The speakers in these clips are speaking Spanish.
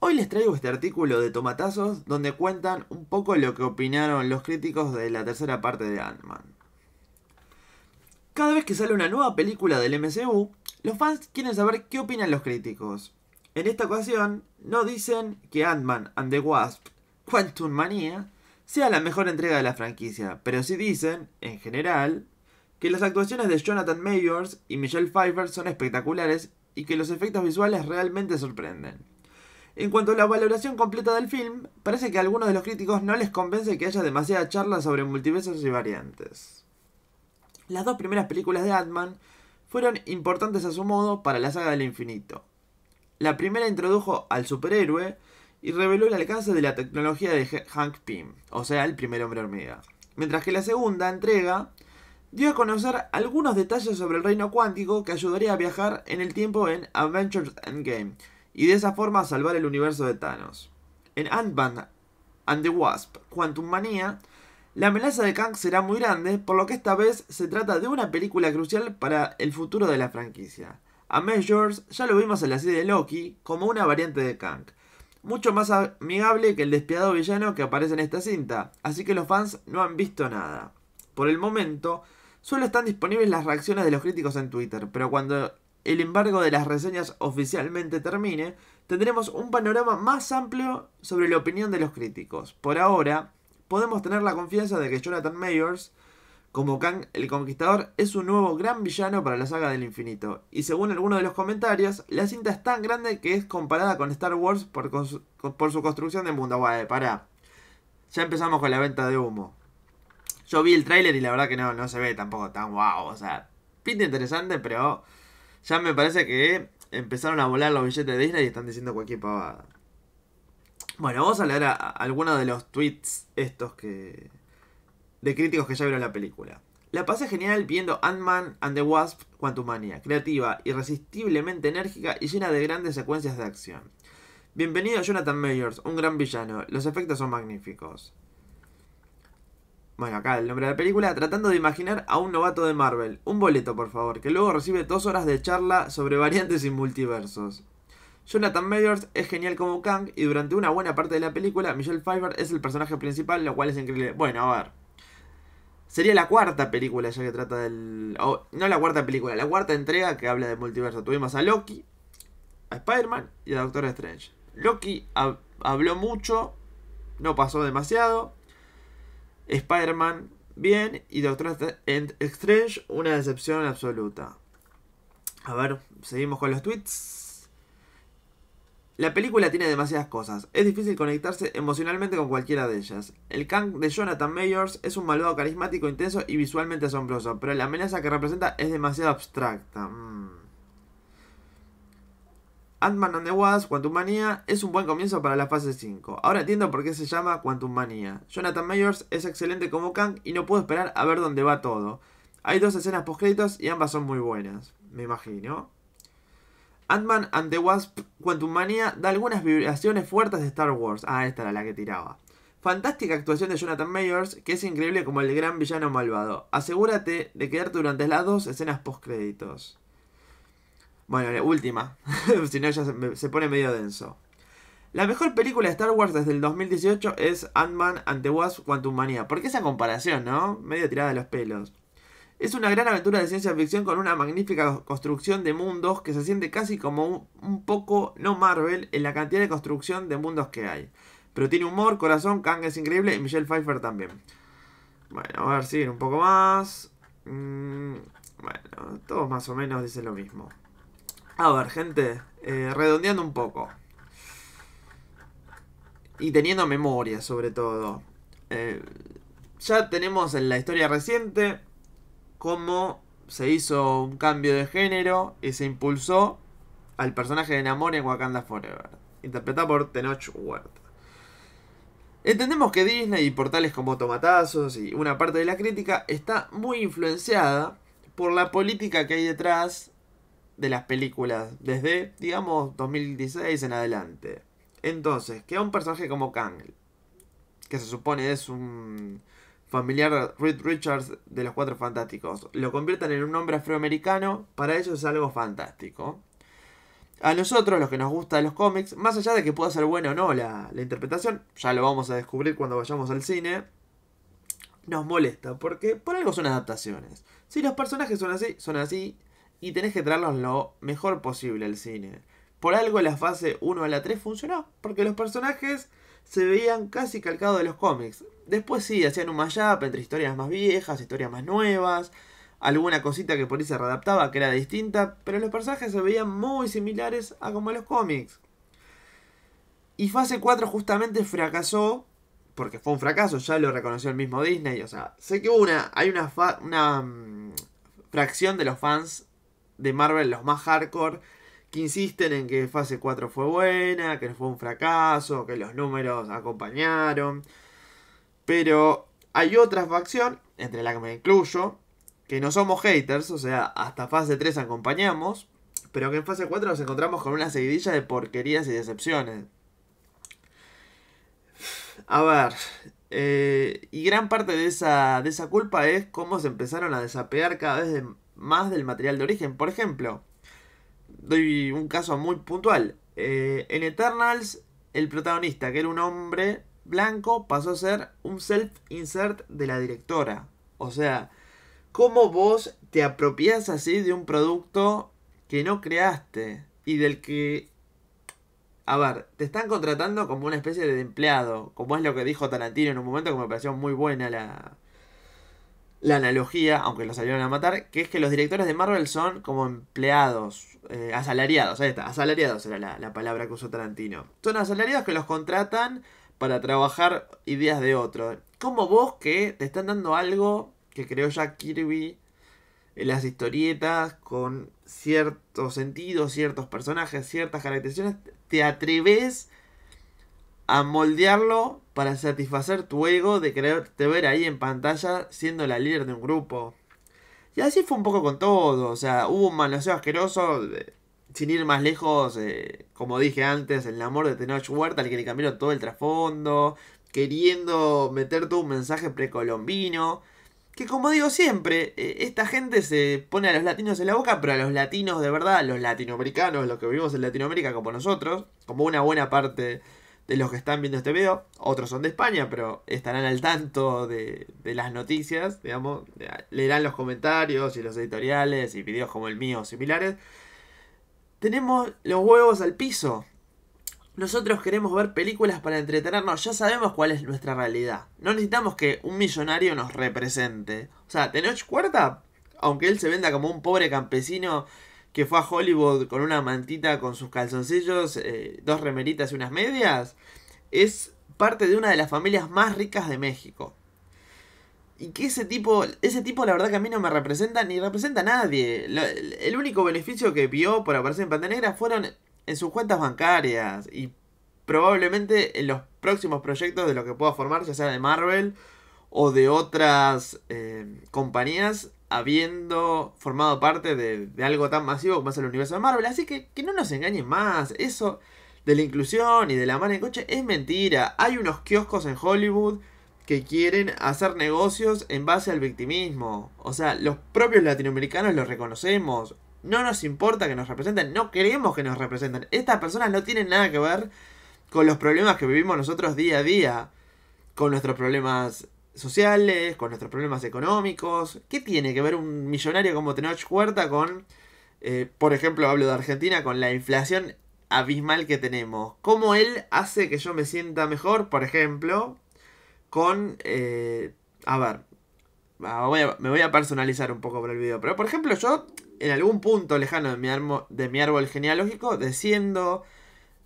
Hoy les traigo este artículo de Tomatazos donde cuentan un poco lo que opinaron los críticos de la tercera parte de Ant-Man. Cada vez que sale una nueva película del MCU, los fans quieren saber qué opinan los críticos. En esta ocasión, no dicen que Ant-Man and the Wasp, Quantum Mania, sea la mejor entrega de la franquicia, pero sí dicen, en general, que las actuaciones de Jonathan Mayors y Michelle Pfeiffer son espectaculares y que los efectos visuales realmente sorprenden. En cuanto a la valoración completa del film, parece que a algunos de los críticos no les convence que haya demasiada charla sobre multiversos y variantes. Las dos primeras películas de Ant-Man fueron importantes a su modo para la saga del infinito. La primera introdujo al superhéroe y reveló el alcance de la tecnología de Hank Pym, o sea, el primer hombre hormiga. Mientras que la segunda entrega dio a conocer algunos detalles sobre el reino cuántico que ayudaría a viajar en el tiempo en Adventures Endgame, y de esa forma salvar el universo de Thanos. En Ant-Man and the Wasp, Quantum Manía, la amenaza de Kang será muy grande, por lo que esta vez se trata de una película crucial para el futuro de la franquicia. A Majors ya lo vimos en la serie de Loki como una variante de Kang, mucho más amigable que el despiadado villano que aparece en esta cinta, así que los fans no han visto nada. Por el momento, solo están disponibles las reacciones de los críticos en Twitter, pero cuando el embargo de las reseñas oficialmente termine, tendremos un panorama más amplio sobre la opinión de los críticos. Por ahora, podemos tener la confianza de que Jonathan Mayors, como Kang el Conquistador, es un nuevo gran villano para la saga del infinito. Y según algunos de los comentarios, la cinta es tan grande que es comparada con Star Wars por, su construcción de mundo. Guay, eh, pará. Ya empezamos con la venta de humo. Yo vi el tráiler y la verdad que no, no se ve tampoco tan guau. O sea, pinta interesante, pero ya me parece que empezaron a volar los billetes de Disney y están diciendo cualquier pavada. Bueno, vamos a leer algunos de los tweets estos que. de críticos que ya vieron la película. La pasé genial viendo Ant-Man and the Wasp Quantumania, creativa, irresistiblemente enérgica y llena de grandes secuencias de acción. Bienvenido Jonathan Mayors, un gran villano. Los efectos son magníficos. Bueno, acá el nombre de la película, tratando de imaginar a un novato de Marvel. Un boleto, por favor, que luego recibe dos horas de charla sobre variantes y multiversos. Jonathan Majors es genial como Kang y durante una buena parte de la película Michelle Pfeiffer es el personaje principal, lo cual es increíble. Bueno, a ver. Sería la cuarta película ya que trata del... no la cuarta película, la cuarta entrega que habla de multiverso. Tuvimos a Loki, a Spider-Man y a Doctor Strange. Loki habló mucho, no pasó demasiado. Spider-Man, bien. Y Doctor Strange, una decepción absoluta. A ver, seguimos con los tweets. La película tiene demasiadas cosas. Es difícil conectarse emocionalmente con cualquiera de ellas. El Kang de Jonathan Mayors es un malvado carismático, intenso y visualmente asombroso, pero la amenaza que representa es demasiado abstracta. Mm. Ant-Man and the Wasp, Quantum Mania, es un buen comienzo para la fase 5. Ahora entiendo por qué se llama Quantum Mania. Jonathan Mayors es excelente como Kang y no puedo esperar a ver dónde va todo. Hay dos escenas postcréditos y ambas son muy buenas, me imagino. Ant-Man and the Wasp Quantum Mania da algunas vibraciones fuertes de Star Wars. Ah, esta era la que tiraba. Fantástica actuación de Jonathan Mayors, que es increíble como el gran villano malvado. Asegúrate de quedarte durante las dos escenas postcréditos. Bueno, última. si no, ya se, pone medio denso. La mejor película de Star Wars desde el 2018 es Ant-Man Ante Wasp Quantum ¿Por qué esa comparación, no? Medio tirada de los pelos. Es una gran aventura de ciencia ficción con una magnífica construcción de mundos que se siente casi como un, poco no Marvel en la cantidad de construcción de mundos que hay. Pero tiene humor, corazón, Kang es increíble y Michelle Pfeiffer también. Bueno, a ver, siguen un poco más. Mm, bueno, todo más o menos dice lo mismo. A ver, gente, eh, redondeando un poco. Y teniendo memoria, sobre todo. Eh, ya tenemos en la historia reciente cómo se hizo un cambio de género y se impulsó al personaje de Namor en Wakanda Forever, interpretado por Tenoch Huerta. Entendemos que Disney y portales como Tomatazos y una parte de la crítica está muy influenciada por la política que hay detrás de las películas desde, digamos, 2016 en adelante. Entonces, a un personaje como Kang, que se supone es un familiar Reed Richards de los Cuatro Fantásticos. Lo conviertan en un hombre afroamericano, para ellos es algo fantástico. A nosotros, los que nos gusta de los cómics, más allá de que pueda ser bueno o no la, la interpretación, ya lo vamos a descubrir cuando vayamos al cine, nos molesta, porque por algo son adaptaciones. Si los personajes son así, son así, y tenés que traerlos lo mejor posible al cine. Por algo la fase 1 a la 3 funcionó, porque los personajes se veían casi calcados de los cómics. Después sí, hacían un mashup entre historias más viejas, historias más nuevas, alguna cosita que por ahí se readaptaba que era distinta, pero los personajes se veían muy similares a como los cómics. Y fase 4 justamente fracasó, porque fue un fracaso, ya lo reconoció el mismo Disney, o sea, sé que una, hay una, una mm, fracción de los fans de Marvel, los más hardcore, que insisten en que fase 4 fue buena, que fue un fracaso, que los números acompañaron. Pero hay otra facción, entre la que me incluyo, que no somos haters, o sea, hasta fase 3 acompañamos, pero que en fase 4 nos encontramos con una seguidilla de porquerías y decepciones. A ver, eh, y gran parte de esa, de esa culpa es cómo se empezaron a desapear cada vez de, más del material de origen. Por ejemplo, doy un caso muy puntual. Eh, en Eternals, el protagonista, que era un hombre blanco, pasó a ser un self-insert de la directora. O sea, ¿cómo vos te apropias así de un producto que no creaste y del que... A ver, te están contratando como una especie de empleado, como es lo que dijo Tarantino en un momento que me pareció muy buena la, la analogía, aunque lo salieron a matar, que es que los directores de Marvel son como empleados, eh, asalariados, ahí está, asalariados era la, palabra que usó Tarantino. Son asalariados que los contratan para trabajar ideas de otro. Como vos que te están dando algo que creó Jack Kirby en las historietas con ciertos sentidos, ciertos personajes, ciertas caracterizaciones, te atreves a moldearlo para satisfacer tu ego de quererte ver ahí en pantalla siendo la líder de un grupo. Y así fue un poco con todo, o sea, hubo un manoseo asqueroso, sin ir más lejos, eh, como dije antes, el amor de Tenoch Huerta, al que le cambiaron todo el trasfondo, queriendo meter un mensaje precolombino. Que como digo siempre, eh, esta gente se pone a los latinos en la boca, pero a los latinos de verdad, los latinoamericanos, los que vivimos en Latinoamérica como nosotros, como una buena parte de los que están viendo este video. Otros son de España, pero estarán al tanto de, las noticias, digamos. Leerán los comentarios y los editoriales y videos como el mío o similares. Tenemos los huevos al piso. Nosotros queremos ver películas para entretenernos, ya sabemos cuál es nuestra realidad. No necesitamos que un millonario nos represente. O sea, Tenoch Cuarta, aunque él se venda como un pobre campesino que fue a Hollywood con una mantita con sus calzoncillos, eh, dos remeritas y unas medias, es parte de una de las familias más ricas de México. Y que ese tipo, ese tipo la verdad que a mí no me representa ni representa a nadie. el único beneficio que vio por aparecer en Pantanegra fueron en sus cuentas bancarias y probablemente en los próximos proyectos de lo que pueda formar, ya sea de Marvel o de otras eh, compañías, habiendo formado parte de, algo tan masivo como es el universo de Marvel. Así que que no nos engañen más. Eso de la inclusión y de la mano en coche es mentira. Hay unos kioscos en Hollywood que quieren hacer negocios en base al victimismo. O sea, los propios latinoamericanos los reconocemos. No nos importa que nos representen, no queremos que nos representen. Estas personas no tienen nada que ver con los problemas que vivimos nosotros día a día. Con nuestros problemas sociales, con nuestros problemas económicos. ¿Qué tiene que ver un millonario como Tenoch Huerta con, eh, por ejemplo, hablo de Argentina, con la inflación abismal que tenemos? ¿Cómo él hace que yo me sienta mejor, por ejemplo, con... Eh, a ver, me voy a personalizar un poco para el video, pero por ejemplo yo, en algún punto lejano de mi, de mi árbol genealógico, desciendo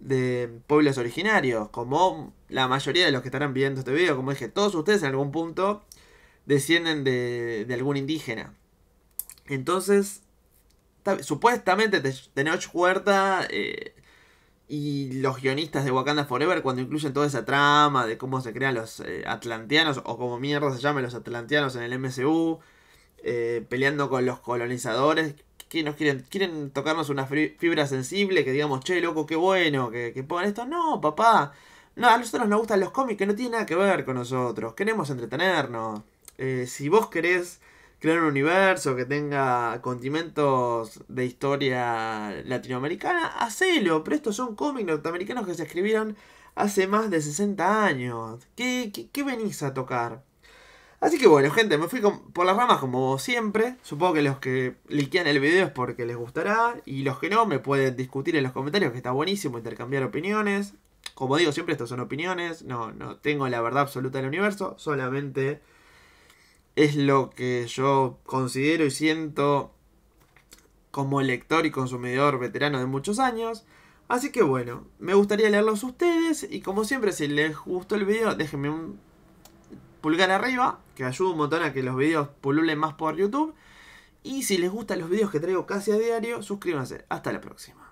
de pueblos originarios, como la mayoría de los que estarán viendo este video, como dije, todos ustedes en algún punto descienden de, de algún indígena. Entonces, supuestamente Tenoch Huerta eh, y los guionistas de Wakanda Forever, cuando incluyen toda esa trama de cómo se crean los eh, atlanteanos, o como mierda se llaman los atlanteanos en el MCU, eh, peleando con los colonizadores, que nos quieren? ¿Quieren tocarnos una fibra sensible? Que digamos, che, loco, qué bueno, que, que pongan esto. No, papá. No, a nosotros nos gustan los cómics que no tienen nada que ver con nosotros. Queremos entretenernos. Eh, si vos querés crear un universo que tenga condimentos de historia latinoamericana, hacelo. Pero estos son cómics norteamericanos que se escribieron hace más de 60 años. qué venís a tocar? Así que bueno, gente, me fui por las ramas como siempre. Supongo que los que liquean el video es porque les gustará. Y los que no, me pueden discutir en los comentarios, que está buenísimo intercambiar opiniones. Como digo, siempre estas son opiniones. No, no tengo la verdad absoluta del universo. Solamente es lo que yo considero y siento como lector y consumidor veterano de muchos años. Así que bueno, me gustaría leerlos a ustedes y como siempre si les gustó el video déjenme un pulgar arriba, que ayuda un montón a que los videos pululen más por YouTube. Y si les gustan los videos que traigo casi a diario, suscríbanse. Hasta la próxima.